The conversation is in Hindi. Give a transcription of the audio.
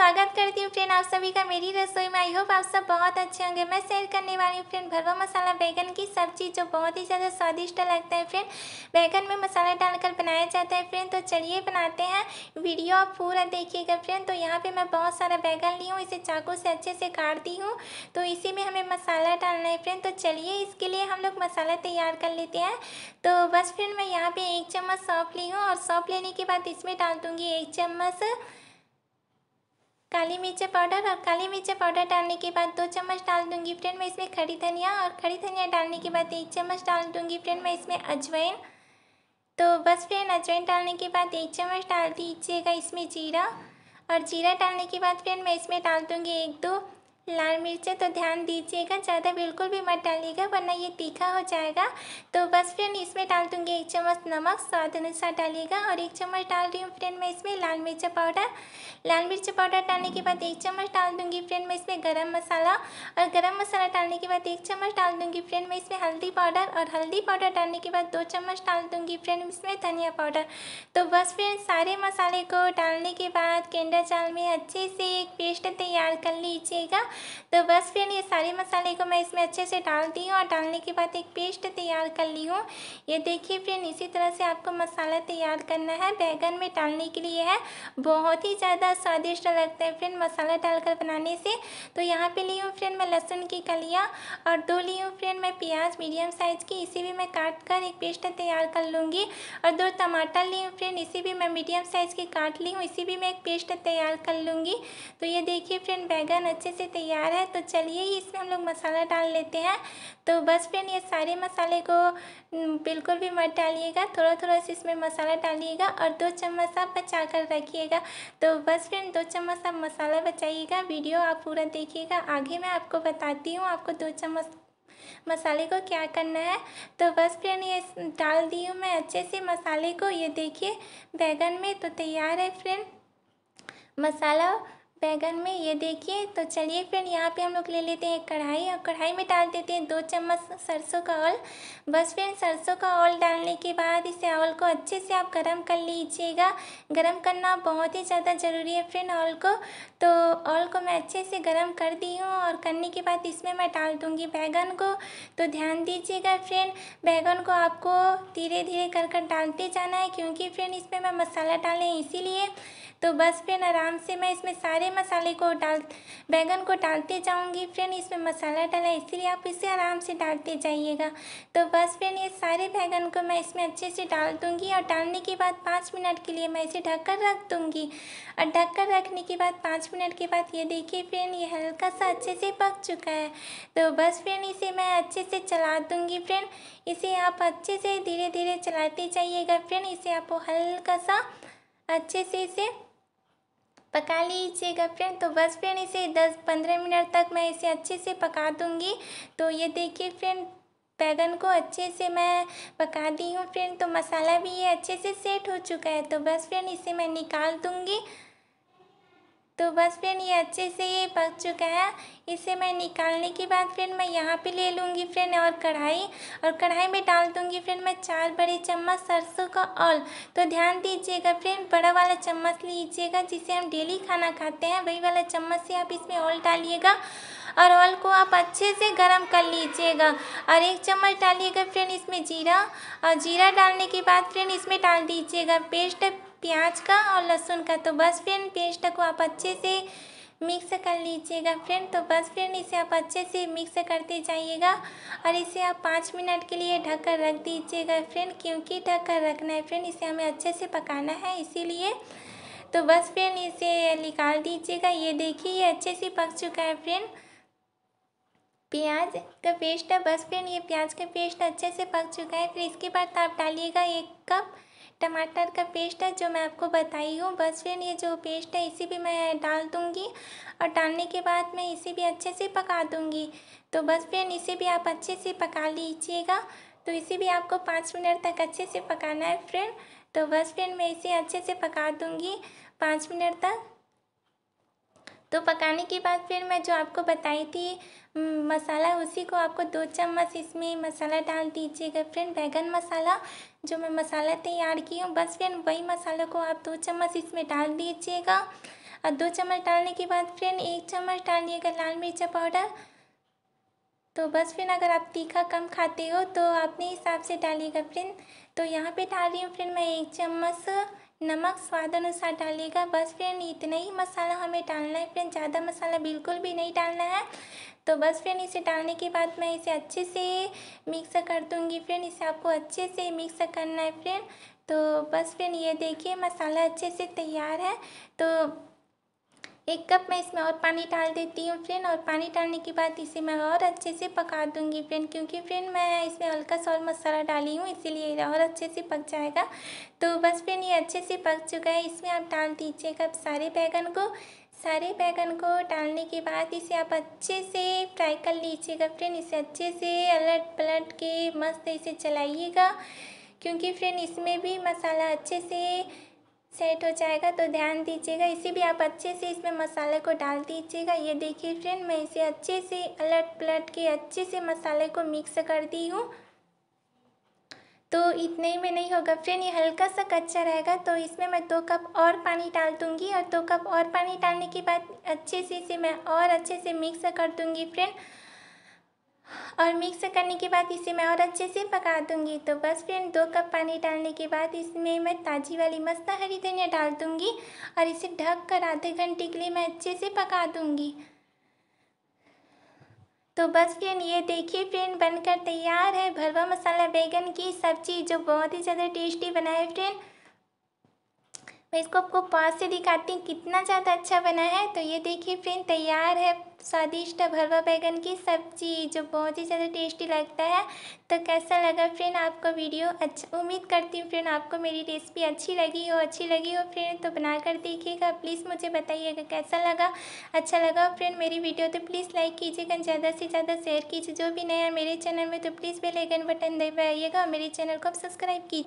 स्वागत करती हूँ फ्रेंड आप सभी का मेरी रसोई में आई होप आप सब बहुत अच्छे होंगे मैं शेयर करने वाली हूँ फ्रेंड भरवा मसाला बैगन की सब्जी जो बहुत ही ज़्यादा स्वादिष्ट लगता है फ्रेंड बैगन में मसाला डालकर बनाया जाता है फ्रेंड तो चलिए बनाते हैं वीडियो आप पूरा देखिएगा फ्रेंड तो यहाँ पर मैं बहुत सारा बैगन ली हूँ इसे चाकू से अच्छे से काटती हूँ तो इसी में हमें मसाला डालना है फ्रेंड तो चलिए इसके लिए हम लोग मसाला तैयार कर लेते हैं तो बस फ्रेंड मैं यहाँ पर एक चम्मच सौंप ली हूँ और सौंप लेने के बाद इसमें डाल दूँगी एक चम्मच काली मिर्च पाउडर और काली मिर्च पाउडर डालने के बाद दो चम्मच डाल दूंगी फ्रेंड मैं इसमें खड़ी धनिया और खड़ी धनिया डालने के बाद एक चम्मच डाल दूंगी फ्रेंड मैं इसमें अजवाइन तो बस फ्रेंड अजवाइन डालने के बाद एक चम्मच डाल दीजिएगा इसमें जीरा और जीरा डालने के बाद फ्रेंड मैं इसमें डाल दूंगी एक दो लाल मिर्च तो ध्यान दीजिएगा ज़्यादा बिल्कुल भी मत डालिएगा वरना ये तीखा हो जाएगा तो बस फ्रेंड इसमें डाल दूँगी एक चम्मच नमक स्वाद अनुसार डालिएगा और एक चम्मच डाल रही हूँ फ्रेंड मैं इसमें लाल मिर्च पाउडर लाल मिर्च पाउडर डालने के बाद एक चम्मच डाल दूँगी फ्रेंड मैं इसमें गर्म मसाला और गर्म मसाला डालने के बाद एक चम्मच डाल दूँगी फ्रेंड मैं इसमें हल्दी पाउडर और हल्दी पाउडर डालने के बाद दो चम्मच डाल दूँगी फ्रेंड इसमें धनिया पाउडर तो बस फ्रेंड सारे मसाले को डालने के बाद केंडा चाल में अच्छे से एक पेस्ट तैयार कर लीजिएगा तो बस फ्रेंड ये सारे मसाले को मैं इसमें अच्छे से डाल दी हूँ और डालने के बाद एक पेस्ट तैयार कर ली हूँ ये देखिए फ्रेंड इसी तरह से आपको मसाला तैयार करना है बैगन में डालने के लिए है बहुत ही ज़्यादा स्वादिष्ट लगता है फ्रेंड मसाला डालकर बनाने से तो यहाँ पर ली हूँ फ्रेंड मैं लहसुन की कलिया और दो ली हूँ फ्रेंड मैं प्याज मीडियम साइज़ की इसे भी मैं काट कर एक पेस्ट तैयार कर लूँगी और दो टमाटर ली हूँ फ्रेंड इसे भी मैं मीडियम साइज़ की काट ली हूँ इसी भी मैं एक पेस्ट तैयार कर लूँगी तो ये देखिए फ्रेंड बैगन अच्छे से तैयार है तो चलिए इसमें हम लोग मसाला डाल लेते हैं तो बस फ्रेंड ये सारे मसाले को बिल्कुल भी मत डालिएगा थोड़ा थोड़ा से इसमें मसाला डालिएगा और दो चम्मच आप बचा कर रखिएगा तो बस फ्रेंड दो चम्मच आप मसाला बचाइएगा वीडियो आप पूरा देखिएगा आगे मैं आपको बताती हूँ आपको दो चम्मच मसाले को क्या करना है तो बस फ्रेंड ये डाल दी हूँ मैं अच्छे से मसाले को ये देखिए बैगन में तो तैयार है फ्रेंड मसाला बैगन में ये देखिए तो चलिए फ्रेंड यहाँ पे हम लोग ले लेते हैं कढ़ाई और कढ़ाई में डाल देते हैं दो चम्मच सरसों का ऑयल बस फ्रेंड सरसों का ऑयल डालने के बाद इसे ऑयल को अच्छे से आप गर्म कर लीजिएगा गर्म करना बहुत ही ज़्यादा ज़रूरी है फ्रेंड ऑयल को तो ऑयल को मैं अच्छे से गर्म कर दी हूँ और करने के बाद इसमें मैं डाल दूँगी बैगन को तो ध्यान दीजिएगा फ्रेंड बैगन को आपको धीरे धीरे कर कर डालते जाना है क्योंकि फ्रेंड इसमें मैं मसाला डालें इसीलिए तो बस फिर आराम से मैं इसमें सारे सारे मसाले को डाल बैगन को डालते जाऊँगी फ्रेंड इसमें मसाला डाला इसलिए आप इसे आराम से डालते जाइएगा तो बस फ्रेंड ये सारे बैगन को मैं इसमें अच्छे से डाल दूंगी और डालने के बाद पाँच मिनट के लिए मैं इसे ढककर रख दूँगी और ढककर रखने के बाद पाँच मिनट के बाद ये देखिए फ्रेंड ये हल्का सा अच्छे से पक चुका है तो बस फ्रेंड इसे मैं अच्छे से चला दूँगी फ्रेंड इसे आप अच्छे से धीरे धीरे चलाते जाइएगा फ्रेंड इसे आप हल्का सा अच्छे से इसे पका लीजिएगा फ्रेंड तो बस फ्रेंड इसे दस पंद्रह मिनट तक मैं इसे अच्छे से पका दूँगी तो ये देखिए फ्रेंड बैगन को अच्छे से मैं पका दी हूँ फ्रेंड तो मसाला भी ये अच्छे से सेट हो चुका है तो बस फ्रेंड इसे मैं निकाल दूँगी तो बस फ्रेंड ये अच्छे से ये पक चुका है इसे मैं निकालने के बाद फ्रेंड मैं यहाँ पे ले लूँगी फ्रेंड और कढ़ाई और कढ़ाई में डाल दूँगी फ्रेंड मैं चार बड़े चम्मच सरसों का ऑल तो ध्यान दीजिएगा फ्रेंड बड़ा वाला चम्मच लीजिएगा जिसे हम डेली खाना खाते हैं वही वाला चम्मच से आप इसमें ऑल डालिएगा और ऑल को आप अच्छे से गर्म कर लीजिएगा और एक चम्मच डालिएगा फ्रेंड इसमें जीरा और जीरा डालने के बाद फ्रेंड इसमें डाल दीजिएगा पेस्ट प्याज का और लहसुन का तो बस फ्रेंड पेस्ट को आप अच्छे से मिक्स कर लीजिएगा फ्रेंड तो बस फ्रेंड इसे आप अच्छे से मिक्स करते जाइएगा और इसे आप पाँच मिनट के लिए ढककर रख दीजिएगा फ्रेंड क्योंकि ढककर रखना है फ्रेंड इसे हमें अच्छे से पकाना है इसीलिए तो बस फ्रेंड इसे निकाल दीजिएगा ये देखिए ये अच्छे से पक चुका है फ्रेंड प्याज का पेस्ट है बस फ्रेंड ये प्याज का पेस्ट अच्छे से पक चुका है फिर इसके बाद आप डालिएगा एक कप टमाटर का पेस्ट है जो मैं आपको बताई हूँ बस फिर ये जो पेस्ट है इसी भी मैं डाल दूँगी और डालने के बाद मैं इसे भी अच्छे से पका दूँगी तो बस फिर इसे भी आप अच्छे से पका लीजिएगा तो इसे भी आपको पाँच मिनट तक अच्छे से पकाना है फ्रेंड तो बस फ्रेंड मैं इसे अच्छे से पका दूँगी पाँच मिनट तक तो पकाने के बाद फिर मैं जो आपको बताई थी मसाला उसी को आपको दो चम्मच इसमें मसाला डाल दीजिएगा फ्रेंड बैगन मसाला जो मैं मसाला तैयार की हूँ बस फ्रेंड वही मसाला को आप दो चम्मच इसमें डाल दीजिएगा और दो चम्मच डालने के बाद फ्रेंड एक चम्मच डालिएगा लाल मिर्चा पाउडर तो बस फिर अगर आप तीखा कम खाते हो तो अपने हिसाब से डालिएगा फ्रेंड तो यहाँ पे डाल रही हूँ फ्रेंड मैं एक चम्मच नमक स्वाद अनुसार डालिएगा बस फ्रेंड इतना ही मसाला हमें डालना है फ्रेंड ज़्यादा मसाला बिल्कुल भी नहीं डालना है तो बस फ्रेंड इसे डालने के बाद मैं इसे अच्छे से मिक्स कर दूँगी फ्रेंड इसे आपको अच्छे से मिक्स करना है फ्रेंड तो बस फ्रेंड ये देखिए मसाला अच्छे से तैयार है तो एक कप मैं इसमें और पानी डाल देती हूँ फ्रेंड और पानी डालने के बाद इसे मैं और अच्छे से पका दूँगी फ्रेंड क्योंकि फ्रेंड मैं इसमें हल्का सा और मसाला डाली हूँ इसीलिए और अच्छे से पक जाएगा तो बस फ्रेंड ये अच्छे से पक चुका है इसमें आप डाल दीजिएगा सारे बैगन को सारे बैगन को डालने के बाद इसे आप अच्छे से फ्राई कर लीजिएगा फ्रेंड इसे अच्छे से अलट पलट के मस्त इसे चलाइएगा क्योंकि फ्रेंड इसमें भी मसाला अच्छे से सेट हो जाएगा तो ध्यान दीजिएगा इसे भी आप अच्छे से इसमें मसाले को डाल दीजिएगा ये देखिए फ्रेंड मैं इसे अच्छे से अलट पलट के अच्छे से मसाले को मिक्स कर दी हूँ तो इतने ही में नहीं होगा फ्रेंड ये हल्का सा कच्चा रहेगा तो इसमें मैं दो कप और पानी डाल दूंगी और दो कप और पानी डालने के बाद अच्छे से इसे मैं और अच्छे से मिक्स कर दूँगी फ्रेंड और मिक्स करने के बाद इसे मैं और अच्छे से पका दूंगी तो बस फ्रेंड दो कप पानी डालने के बाद इसमें मैं ताज़ी वाली मस्त हरी धनिया डाल दूंगी और इसे ढक कर आधे घंटे के लिए मैं अच्छे से पका दूंगी तो बस फ्रेंड ये देखिए फ्रेंड बनकर तैयार है भरवा मसाला बैगन की सब्जी जो बहुत ही ज़्यादा टेस्टी बनाए फ्रेंड मैं इसको आपको पास से दिखाती हूँ कितना ज़्यादा अच्छा बना है तो ये देखिए फ्रेंड तैयार है स्वादिष्ट भरवा बैगन की सब्जी जो बहुत ही ज़्यादा टेस्टी लगता है तो कैसा लगा फ्रेंड आपको वीडियो अच्छा उम्मीद करती हूँ फ्रेंड आपको मेरी रेसिपी अच्छी लगी हो अच्छी लगी हो फ्रेंड तो बनाकर देखिएगा प्लीज़ मुझे बताइएगा कैसा लगा अच्छा लगा फ्रेंड मेरी वीडियो तो प्लीज़ लाइक कीजिएगा ज़्यादा से ज़्यादा शेयर कीजिए जो भी नया मेरे चैनल में तो प्लीज़ बेलाइकन बटन दबाइएगा और मेरे चैनल को सब्सक्राइब कीजिए